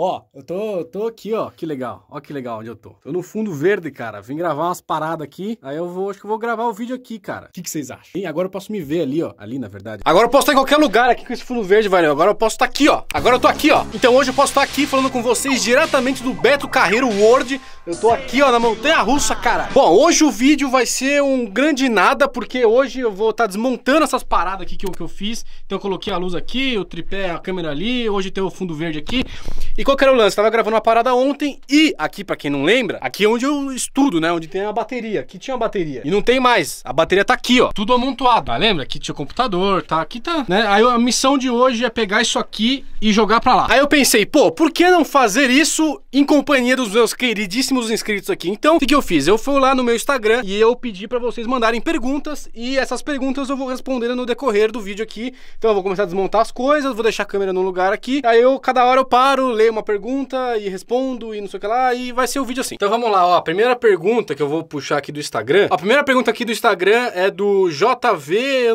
Ó, eu tô, tô aqui, ó, que legal, ó que legal onde eu tô. Tô no fundo verde, cara, vim gravar umas paradas aqui, aí eu vou, acho que eu vou gravar o vídeo aqui, cara. O que, que vocês acham? E agora eu posso me ver ali, ó, ali na verdade. Agora eu posso estar em qualquer lugar aqui com esse fundo verde, valeu. Agora eu posso estar aqui, ó, agora eu tô aqui, ó. Então hoje eu posso estar aqui falando com vocês diretamente do Beto Carreiro World. Eu tô aqui, ó, na Montanha Russa, cara. Bom, hoje o vídeo vai ser um grande nada, porque hoje eu vou estar desmontando essas paradas aqui que eu, que eu fiz. Então eu coloquei a luz aqui, o tripé, a câmera ali, hoje tem o fundo verde aqui. E qual que era o lance? Tava gravando uma parada ontem e, aqui para quem não lembra, aqui é onde eu estudo, né? Onde tem a bateria. Aqui tinha uma bateria. E não tem mais. A bateria tá aqui, ó. Tudo amontoado. Ah, lembra? Aqui tinha o computador, tá? Aqui tá, né? Aí a missão de hoje é pegar isso aqui e jogar para lá. Aí eu pensei, pô, por que não fazer isso em companhia dos meus queridíssimos inscritos aqui? Então, o que, que eu fiz? Eu fui lá no meu Instagram e eu pedi para vocês mandarem perguntas e essas perguntas eu vou respondendo no decorrer do vídeo aqui. Então eu vou começar a desmontar as coisas, vou deixar a câmera no lugar aqui. Aí eu, cada hora eu paro, leio uma pergunta e respondo e não sei o que lá, e vai ser o vídeo assim. Então vamos lá, ó, a primeira pergunta que eu vou puxar aqui do Instagram. A primeira pergunta aqui do Instagram é do JV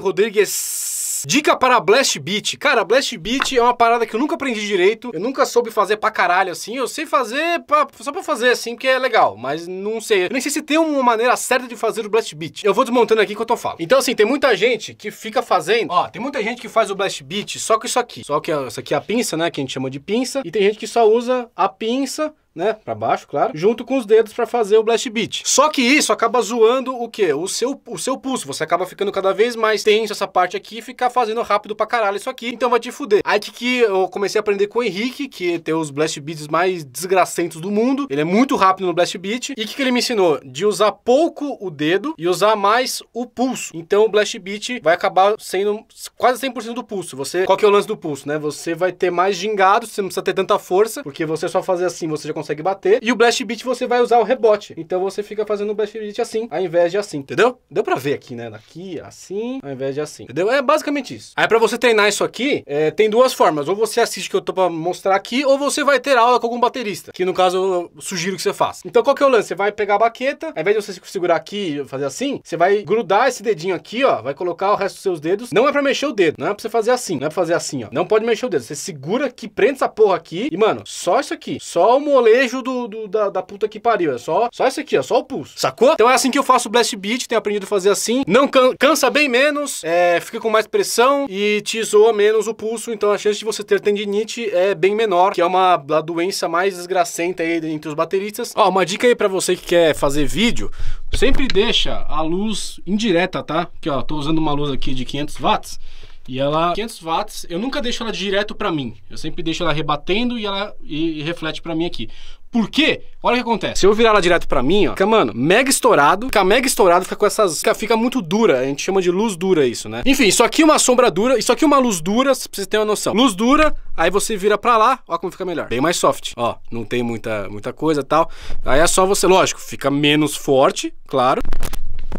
Rodrigues Dica para Blast Beat. Cara, Blast Beat é uma parada que eu nunca aprendi direito. Eu nunca soube fazer pra caralho, assim. Eu sei fazer pra, só pra fazer, assim, que é legal. Mas não sei. Eu nem sei se tem uma maneira certa de fazer o Blast Beat. Eu vou desmontando aqui enquanto eu falo. Então, assim, tem muita gente que fica fazendo... Ó, tem muita gente que faz o Blast Beat só com isso aqui. Só que essa aqui é a pinça, né? Que a gente chama de pinça. E tem gente que só usa a pinça né, para baixo, claro, junto com os dedos para fazer o blast beat. Só que isso acaba zoando o quê? O seu, o seu pulso. Você acaba ficando cada vez mais tenso essa parte aqui e ficar fazendo rápido pra caralho isso aqui, então vai te fuder. Aí que, que eu comecei a aprender com o Henrique, que tem os blast beats mais desgracentos do mundo. Ele é muito rápido no blast beat. E o que, que ele me ensinou? De usar pouco o dedo e usar mais o pulso. Então o blast beat vai acabar sendo quase 100% do pulso. Você, qual que é o lance do pulso, né? Você vai ter mais gingado, você não precisa ter tanta força, porque você só fazer assim, você já consegue consegue bater. E o Blast Beat você vai usar o rebote. Então você fica fazendo o Blast Beat assim, ao invés de assim, entendeu? Deu pra ver aqui, né? daqui assim, ao invés de assim, entendeu? É basicamente isso. Aí pra você treinar isso aqui, é, tem duas formas. Ou você assiste que eu tô pra mostrar aqui, ou você vai ter aula com algum baterista. Que no caso eu sugiro que você faça. Então qual que é o lance? Você vai pegar a baqueta, ao invés de você segurar aqui e fazer assim, você vai grudar esse dedinho aqui, ó. Vai colocar o resto dos seus dedos. Não é pra mexer o dedo, não é pra você fazer assim, não é pra fazer assim, ó. Não pode mexer o dedo. Você segura que prende essa porra aqui e, mano, só isso aqui. Só o moleque Beijo do, do da, da, puta que pariu. É só, só isso aqui, é só o pulso. Sacou? Então é assim que eu faço o blast beat, tenho aprendido a fazer assim. Não can, cansa bem menos, é, fica com mais pressão e te zoa menos o pulso. Então a chance de você ter tendinite é bem menor, que é uma a doença mais desgracenta aí entre os bateristas. Ó, uma dica aí para você que quer fazer vídeo, sempre deixa a luz indireta, tá? Que ó, tô usando uma luz aqui de 500 watts. E ela, 500 watts, eu nunca deixo ela direto para mim. Eu sempre deixo ela rebatendo e ela e, e reflete para mim aqui. Por quê? Olha o que acontece. Se eu virar ela direto pra mim, ó, fica, mano, mega estourado. Fica mega estourado, fica com essas. Fica, fica, muito dura. A gente chama de luz dura isso, né? Enfim, isso aqui é uma sombra dura. Isso aqui é uma luz dura, pra vocês terem uma noção. Luz dura, aí você vira pra lá, ó como fica melhor. Bem mais soft. Ó, não tem muita, muita coisa e tal. Aí é só você, lógico, fica menos forte, claro.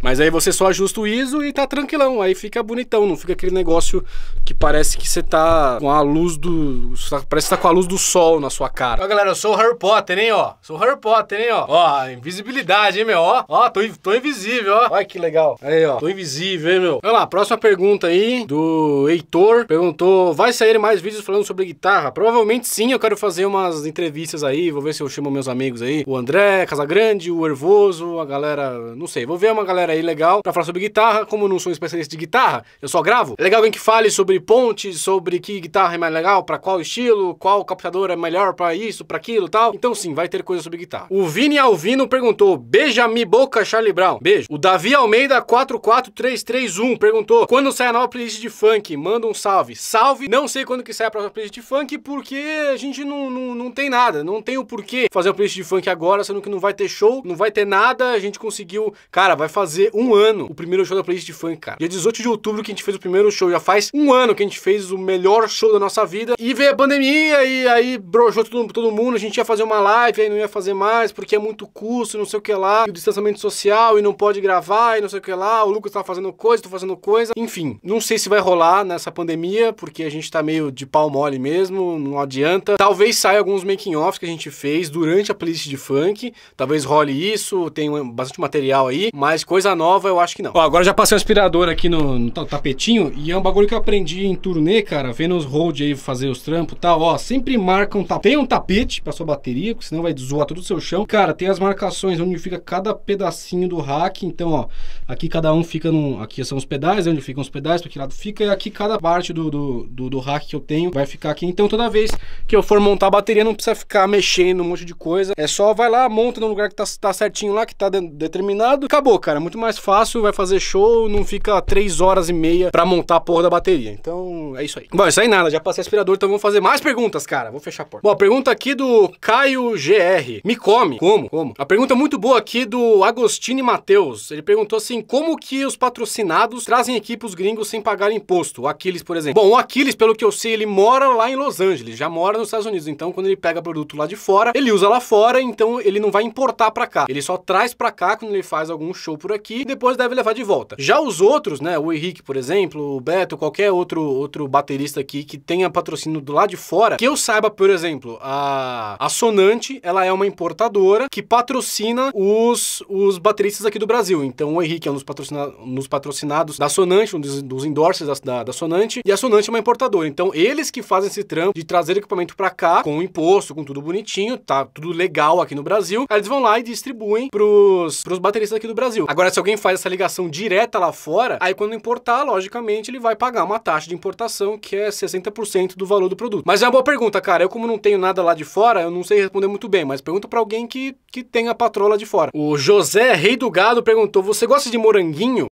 Mas aí você só ajusta o ISO e tá tranquilão, aí fica bonitão, não fica aquele negócio que parece que você tá com a luz do. Parece que tá com a luz do sol na sua cara. Ó, galera, eu sou o Harry Potter, hein, ó. Sou o Harry Potter, hein, ó. Ó, invisibilidade, hein, meu, ó. Ó, tô, tô invisível, ó. Olha que legal. Aí, ó. Tô invisível, hein, meu. Vamos lá, próxima pergunta aí do Heitor. Perguntou: vai sair mais vídeos falando sobre guitarra? Provavelmente sim, eu quero fazer umas entrevistas aí. Vou ver se eu chamo meus amigos aí. O André, Casagrande, o Ervoso, a galera. Não sei, vou ver uma galera galera aí legal para falar sobre guitarra. Como eu não sou um especialista de guitarra, eu só gravo. É legal alguém que fale sobre pontes, sobre que guitarra é mais legal, para qual estilo, qual captador é melhor para isso, para aquilo tal. Então sim, vai ter coisa sobre guitarra. O Vini Alvino perguntou: Beija me boca, Charlie Brown. Beijo. O Davi Almeida 44331 perguntou: Quando sai a nova playlist de funk? Manda um salve. Salve, não sei quando que sai a próxima playlist de funk, porque a gente não, não, não tem nada, não tem o porquê fazer a playlist de funk agora, sendo que não vai ter show, não vai ter nada. A gente conseguiu, cara, vai fazer fazer um ano o primeiro show da playlist de funk, cara. Dia 18 de outubro que a gente fez o primeiro show. Já faz um ano que a gente fez o melhor show da nossa vida. E veio a pandemia e aí brojou todo, todo mundo. A gente ia fazer uma live, aí não ia fazer mais porque é muito custo, não sei o que lá. E o distanciamento social e não pode gravar e não sei o que lá. O Lucas tá fazendo coisa, tô fazendo coisa. Enfim, não sei se vai rolar nessa pandemia porque a gente tá meio de pau mole mesmo. Não adianta. Talvez saia alguns making-offs que a gente fez durante a playlist de funk. Talvez role isso. Tem bastante material aí. Mas coisa Coisa nova, eu acho que não. Ó, agora já passei um aspirador aqui no, no tapetinho e é um bagulho que eu aprendi em turnê, cara, vendo os road aí fazer os trampos e tal. Ó, sempre marca um tapete. Tem um tapete pra sua bateria, porque senão vai zoar todo o seu chão. Cara, tem as marcações onde fica cada pedacinho do rack. Então, ó, aqui cada um fica num. Aqui são os pedais, é onde ficam os pedais, pra que lado fica. E aqui cada parte do, do, do, do rack que eu tenho vai ficar aqui. Então, toda vez que eu for montar a bateria, não precisa ficar mexendo um monte de coisa. É só vai lá, monta no lugar que tá, tá certinho lá, que tá de, determinado. Acabou, cara muito mais fácil, vai fazer show, não fica três horas e meia pra montar a porra da bateria. Então, é isso aí. Bom, isso aí nada, já passei aspirador, então vamos fazer mais perguntas, cara. Vou fechar a porta. Bom, a pergunta aqui do Caio GR. Me come. Como? Como? A pergunta muito boa aqui do Agostini Matheus. Ele perguntou assim, como que os patrocinados trazem equipes gringos sem pagar imposto? O Aquiles, por exemplo. Bom, o Aquiles, pelo que eu sei, ele mora lá em Los Angeles, já mora nos Estados Unidos. Então, quando ele pega produto lá de fora, ele usa lá fora, então ele não vai importar pra cá. Ele só traz pra cá quando ele faz algum show por aqui aqui e depois deve levar de volta. Já os outros, né, o Henrique, por exemplo, o Beto, qualquer outro outro baterista aqui que tenha patrocínio do lado de fora, que eu saiba, por exemplo, a, a Sonante, ela é uma importadora que patrocina os, os bateristas aqui do Brasil. Então o Henrique é um dos, patrocina, patrocinados da Sonante, um dos, dos da, da, da, Sonante, e a Sonante é uma importadora. Então eles que fazem esse trampo de trazer equipamento para cá, com imposto, com tudo bonitinho, tá tudo legal aqui no Brasil, eles vão lá e distribuem pros, pros bateristas aqui do Brasil. Agora, Agora, se alguém faz essa ligação direta lá fora, aí quando importar, logicamente, ele vai pagar uma taxa de importação que é 60% do valor do produto. Mas é uma boa pergunta, cara. Eu, como não tenho nada lá de fora, eu não sei responder muito bem, mas pergunta para alguém que, que tenha a de fora. O José Rei do Gado perguntou: Você gosta de moranguinho?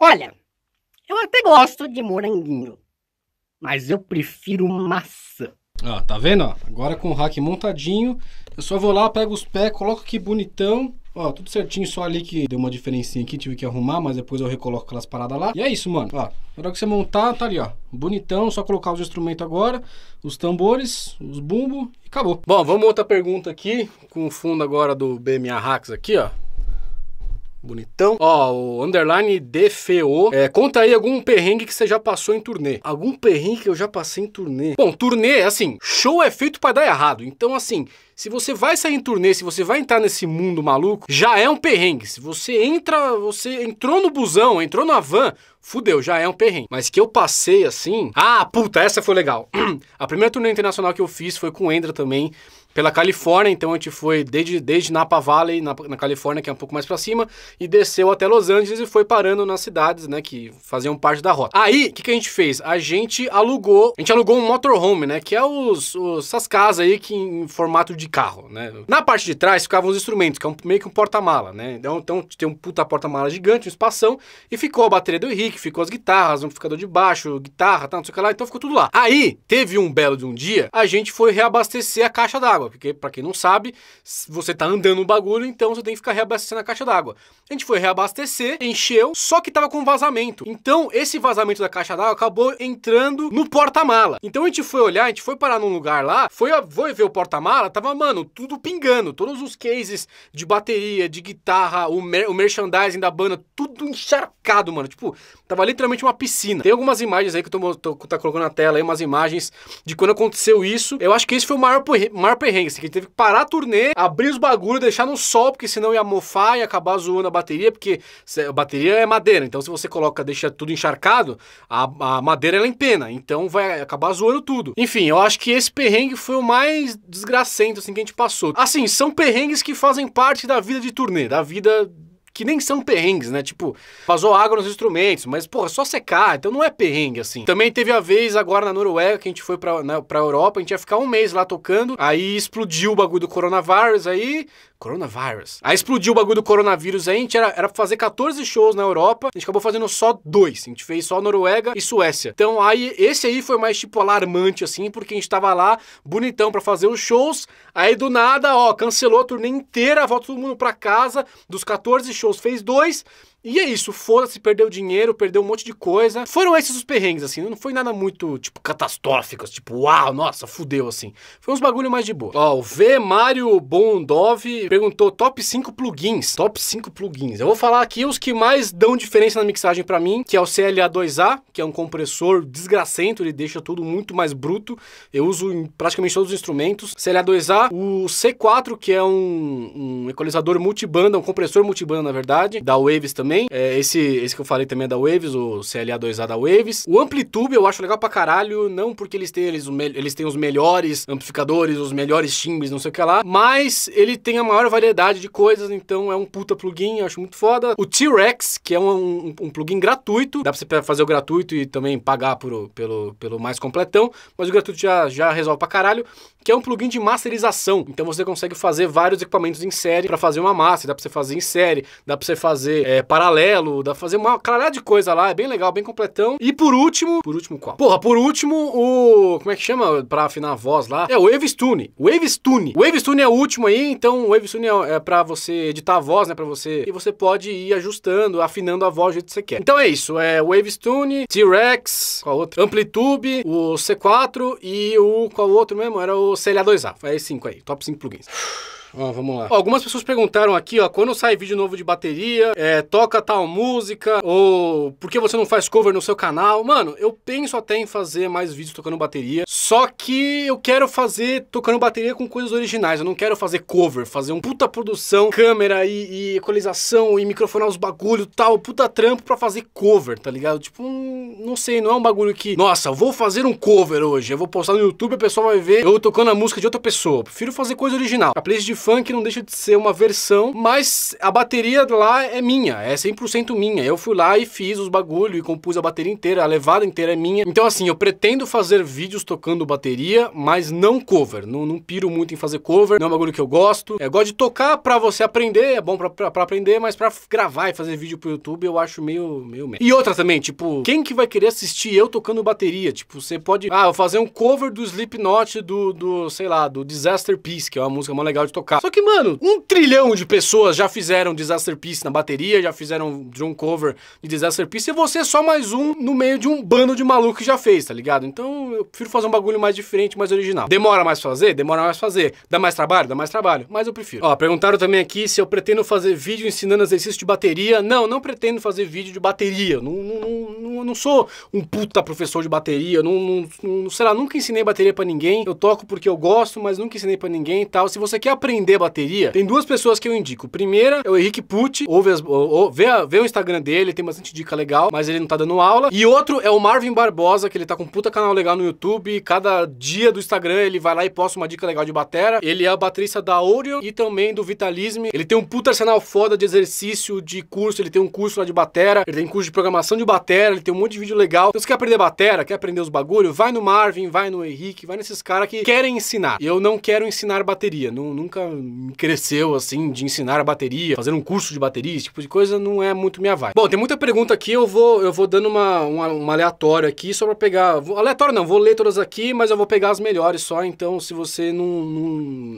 Olha, eu até gosto de moranguinho, mas eu prefiro maçã. Ó, ah, tá vendo? Agora com o hack montadinho, eu só vou lá, pego os pés, coloco aqui bonitão. Ó, tudo certinho, só ali que deu uma diferencinha aqui, tive que arrumar, mas depois eu recoloco aquelas paradas lá. E é isso, mano. Ó, na hora que você montar, tá ali, ó. Bonitão, só colocar os instrumentos agora, os tambores, os bumbos e acabou. Bom, vamos outra pergunta aqui, com o fundo agora do BMA Hacks aqui, ó bonitão. Ó, o underline DFO. É, conta aí algum perrengue que você já passou em turnê. Algum perrengue que eu já passei em turnê. Bom, turnê é assim, show é feito para dar errado. Então, assim, se você vai sair em turnê, se você vai entrar nesse mundo maluco, já é um perrengue. Se você entra, você entrou no busão, entrou na van, fudeu, já é um perrengue. Mas que eu passei assim. Ah, puta, essa foi legal. a primeira turnê internacional que eu fiz foi com o Endra também pela Califórnia, então a gente foi desde, desde Napa Valley, na, na Califórnia, que é um pouco mais para cima, e desceu até Los Angeles e foi parando nas cidades, né, que faziam parte da rota. Aí, o que, que a gente fez? A gente alugou, a gente alugou um motorhome, né, que é os, os essas casas aí que em formato de carro, né. Na parte de trás ficavam os instrumentos, que é um, meio que um porta-mala, né, então, então tem um puta porta-mala gigante, um espação, e ficou a bateria do Henrique, ficou as guitarras, um amplificador de baixo, guitarra, tá não sei o que lá, então ficou tudo lá. Aí, teve um belo de um dia, a gente foi reabastecer a caixa d'água d'água, porque, para quem não sabe, você tá andando um bagulho, então você tem que ficar reabastecendo a caixa d'água. A gente foi reabastecer, encheu, só que tava com vazamento. Então, esse vazamento da caixa d'água acabou entrando no porta-mala. Então, a gente foi olhar, a gente foi parar num lugar lá, foi, foi ver o porta-mala, tava, mano, tudo pingando. Todos os cases de bateria, de guitarra, o, mer o merchandising da banda, tudo encharcado, mano. Tipo, tava literalmente uma piscina. Tem algumas imagens aí que eu tô, tô tá colocando na tela aí, umas imagens de quando aconteceu isso. Eu acho que esse foi o maior, maior perrengue perrengues. Assim, que teve que parar a turnê, abrir os bagulhos, deixar no sol, porque senão ia mofar e acabar zoando a bateria, porque a bateria é madeira. Então, se você coloca, deixa tudo encharcado, a, a madeira ela empena. Então, vai acabar zoando tudo. Enfim, eu acho que esse perrengue foi o mais desgracento, assim, que a gente passou. Assim, são perrengues que fazem parte da vida de turnê, da vida que nem são perrengues, né? Tipo, vazou água nos instrumentos, mas, pô, é só secar, então não é perrengue, assim. Também teve a vez agora na Noruega, que a gente foi pra, na, né, pra Europa, a gente ia ficar um mês lá tocando, aí explodiu o bagulho do coronavírus, aí... Coronavírus. Aí explodiu o bagulho do coronavírus, aí a gente era, era pra fazer 14 shows na Europa, a gente acabou fazendo só dois, a gente fez só Noruega e Suécia. Então aí, esse aí foi mais, tipo, alarmante, assim, porque a gente tava lá, bonitão, pra fazer os shows, aí do nada, ó, cancelou a turnê inteira, volta todo mundo pra casa, dos 14 shows shows, fez dois. E é isso, foda-se, perdeu dinheiro, perdeu um monte de coisa. Foram esses os perrengues, assim, não foi nada muito, tipo, catastróficos, tipo, uau, nossa, fudeu, assim. Foi uns bagulho mais de boa. Ó, o V. Mario Bondov perguntou top 5 plugins. Top 5 plugins. Eu vou falar aqui os que mais dão diferença na mixagem para mim, que é o CLA2A, que é um compressor desgracento, ele deixa tudo muito mais bruto. Eu uso em praticamente todos os instrumentos. CLA2A, o C4, que é um, um equalizador multibanda, um compressor multibanda, na verdade, da Waves também também. É, esse, esse que eu falei também é da Waves, o CLA2A da Waves. O Amplitube eu acho legal pra caralho, não porque eles têm, eles, eles têm os melhores amplificadores, os melhores timbres, não sei o que lá, mas ele tem a maior variedade de coisas, então é um puta plugin, eu acho muito foda. O T-Rex, que é um, um, um, plugin gratuito, dá pra você fazer o gratuito e também pagar por, pelo, pelo mais completão, mas o gratuito já, já resolve pra caralho, que é um plugin de masterização, então você consegue fazer vários equipamentos em série para fazer uma massa, dá pra você fazer em série, dá pra você fazer é, paralelo, dá pra fazer uma caralhada de coisa lá, é bem legal, bem completão. E por último, por último qual? Porra, por último, o. Como é que chama pra afinar a voz lá? É o Wave Stune. Wave Wave Stune é o último aí, então o Wave é, é, pra você editar a voz, né? Pra você. E você pode ir ajustando, afinando a voz do jeito que você quer. Então é isso, é Wave Stune, T-Rex, qual outro? Amplitude, o C4 e o. Qual outro mesmo? Era o CLA2A. faz aí cinco aí, top 5 plugins. Ó, vamos lá. Ó, algumas pessoas perguntaram aqui, ó, quando sai vídeo novo de bateria, é, toca tal música, ou por que você não faz cover no seu canal? Mano, eu penso até em fazer mais vídeos tocando bateria, só que eu quero fazer tocando bateria com coisas originais, eu não quero fazer cover, fazer um puta produção, câmera e, e equalização e microfonar os bagulho tal, puta trampo pra fazer cover, tá ligado? Tipo, um, não sei, não é um bagulho que, nossa, vou fazer um cover hoje, eu vou postar no YouTube, a pessoa vai ver eu tocando a música de outra pessoa. Eu prefiro fazer coisa original. A playlist de funk não deixa de ser uma versão, mas a bateria lá é minha, é 100% minha. Eu fui lá e fiz os bagulho e compus a bateria inteira, a levada inteira é minha. Então assim, eu pretendo fazer vídeos tocando bateria, mas não cover. Não, não piro muito em fazer cover, não é um bagulho que eu gosto. É, eu gosto de tocar pra você aprender, é bom pra, pra, pra aprender, mas pra gravar e fazer vídeo pro YouTube eu acho meio, meio meio. E outra também, tipo, quem que vai querer assistir eu tocando bateria? Tipo, você pode, ah, eu fazer um cover do Slipknot do, do, sei lá, do Disaster Peace, que é uma música mais legal de tocar tocar. Só que, mano, um trilhão de pessoas já fizeram Disaster Piece na bateria, já fizeram drum cover de Disaster Piece, e você é só mais um no meio de um bando de maluco que já fez, tá ligado? Então eu prefiro fazer um bagulho mais diferente, mais original. Demora mais fazer? Demora mais fazer. Dá mais trabalho? Dá mais trabalho. Mas eu prefiro. Ó, perguntaram também aqui se eu pretendo fazer vídeo ensinando exercício de bateria. Não, não pretendo fazer vídeo de bateria. Não, não, não, não sou um puta professor de bateria. Não, não, não, sei lá, nunca ensinei bateria para ninguém. Eu toco porque eu gosto, mas nunca ensinei para ninguém e tal. Se você quer aprender aprender bateria, tem duas pessoas que eu indico. Primeira é o Henrique Pucci, ouve as, ou, ou, vê, vê o Instagram dele, tem bastante dica legal, mas ele não tá dando aula. E outro é o Marvin Barbosa, que ele tá com um puta canal legal no YouTube. Cada dia do Instagram ele vai lá e posta uma dica legal de batera. Ele é a baterista da Orion e também do Vitalisme Ele tem um puta arsenal foda de exercício, de curso, ele tem um curso lá de batera, ele tem curso de programação de batera, ele tem um monte de vídeo legal. Então, se quer aprender batera, quer aprender os bagulho, vai no Marvin, vai no Henrique, vai nesses caras que querem ensinar. Eu não quero ensinar bateria, nunca cresceu, assim, de ensinar a bateria, fazer um curso de bateria, esse tipo de coisa, não é muito minha vibe. Bom, tem muita pergunta aqui, eu vou, eu vou dando uma, uma, uma aleatória aqui só pra pegar. Vou, aleatório não, vou ler todas aqui, mas eu vou pegar as melhores só, então se você não, não,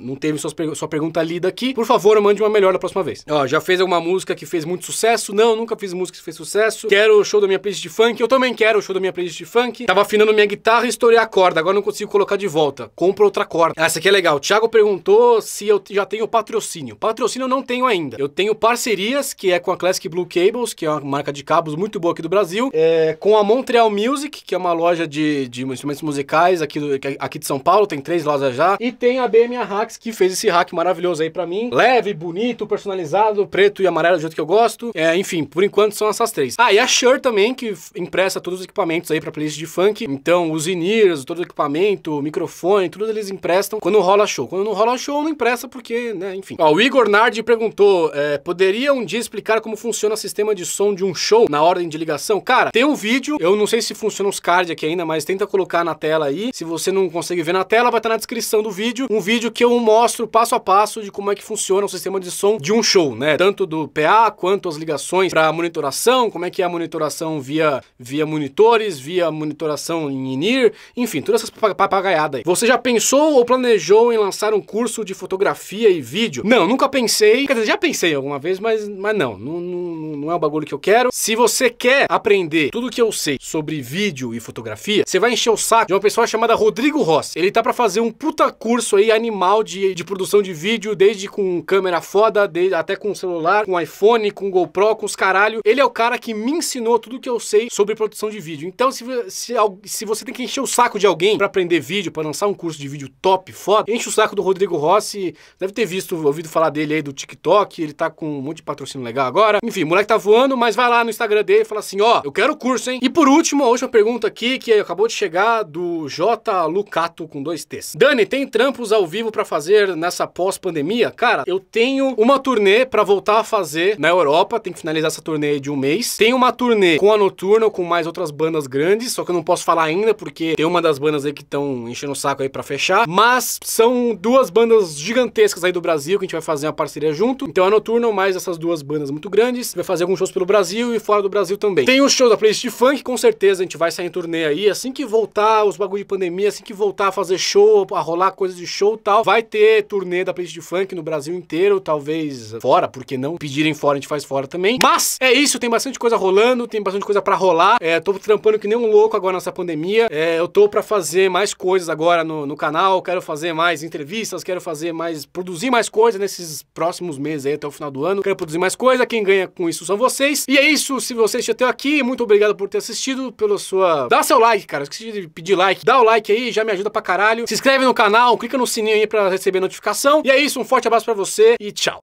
não teve suas, sua pergunta lida aqui, por favor, mande uma melhor da próxima vez. Ó, já fez alguma música que fez muito sucesso? Não, nunca fiz música que fez sucesso. Quero o show da minha playlist de funk, eu também quero o show da minha playlist de funk. Tava afinando minha guitarra e estourei a corda, agora não consigo colocar de volta. Compra outra corda. Ah, essa aqui é legal. O Thiago perguntou se eu eu já tenho patrocínio. Patrocínio eu não tenho ainda. Eu tenho parcerias, que é com a Classic Blue Cables, que é uma marca de cabos muito boa aqui do Brasil, é, com a Montreal Music, que é uma loja de, de instrumentos musicais aqui, do, aqui de São Paulo, tem três lojas já, e tem a BMA Hacks, que fez esse hack maravilhoso aí para mim. Leve, bonito, personalizado, preto e amarelo do jeito que eu gosto. É, enfim, por enquanto são essas três. Ah, e a Shure também, que empresta todos os equipamentos aí pra playlist de funk. Então, os in todo o equipamento, o microfone, tudo eles emprestam quando rola show. Quando não rola show, não empresta pergunta porque, né, enfim. Ó, o Igor Nardi perguntou: é, poderia um dia explicar como funciona o sistema de som de um show na ordem de ligação? Cara, tem um vídeo, eu não sei se funciona os cards aqui ainda, mas tenta colocar na tela aí. Se você não consegue ver na tela, vai estar tá na descrição do vídeo. Um vídeo que eu mostro passo a passo de como é que funciona o sistema de som de um show, né? Tanto do PA quanto as ligações para monitoração, como é que é a monitoração via, via monitores, via monitoração em INIR, enfim, todas essas papagaiadas aí. Você já pensou ou planejou em lançar um curso de fotografia? fotografia e vídeo. Não, nunca pensei. Quer dizer, já pensei alguma vez, mas, mas não, não, não, não é o bagulho que eu quero. Se você quer aprender tudo que eu sei sobre vídeo e fotografia, você vai encher o saco de uma pessoa chamada Rodrigo Rossi. Ele tá para fazer um puta curso aí animal de, de produção de vídeo, desde com câmera foda, desde, até com celular, com iPhone, com GoPro, com os caralho. Ele é o cara que me ensinou tudo que eu sei sobre produção de vídeo. Então, se, se, se você tem que encher o saco de alguém para aprender vídeo, para lançar um curso de vídeo top, foda, enche o saco do Rodrigo Rossi, Deve ter visto, ouvido falar dele aí do TikTok, ele tá com um monte de patrocínio legal agora. Enfim, o moleque tá voando, mas vai lá no Instagram dele e fala assim, ó, oh, eu quero o curso, hein? E por último, a última pergunta aqui, que acabou de chegar do J. Lucato com dois T's. Dani, tem trampos ao vivo para fazer nessa pós-pandemia? Cara, eu tenho uma turnê para voltar a fazer na Europa, tem que finalizar essa turnê aí de um mês. Tem uma turnê com a Noturno, com mais outras bandas grandes, só que eu não posso falar ainda porque tem uma das bandas aí que estão enchendo o saco aí para fechar, mas são duas bandas gigantescas gigantescas aí do Brasil, que a gente vai fazer uma parceria junto. Então é Noturno, mais essas duas bandas muito grandes. Vai fazer alguns shows pelo Brasil e fora do Brasil também. Tem o show da playlist de funk, com certeza a gente vai sair em turnê aí. Assim que voltar os bagulho de pandemia, assim que voltar a fazer show, a rolar coisas de show e tal, vai ter turnê da playlist de funk no Brasil inteiro, talvez fora, porque não? Pedirem fora, a gente faz fora também. Mas é isso, tem bastante coisa rolando, tem bastante coisa para rolar. É, tô trampando que nem um louco agora nessa pandemia. É, eu tô para fazer mais coisas agora no, no canal, quero fazer mais entrevistas, quero fazer mais mais, produzir mais coisa nesses próximos meses aí até o final do ano. Quero produzir mais coisa, quem ganha com isso são vocês. E é isso, se você já até aqui, muito obrigado por ter assistido, pelo sua... Dá seu like, cara, esqueci de pedir like. Dá o like aí, já me ajuda pra caralho. Se inscreve no canal, clica no sininho aí pra receber notificação. E é isso, um forte abraço pra você e tchau.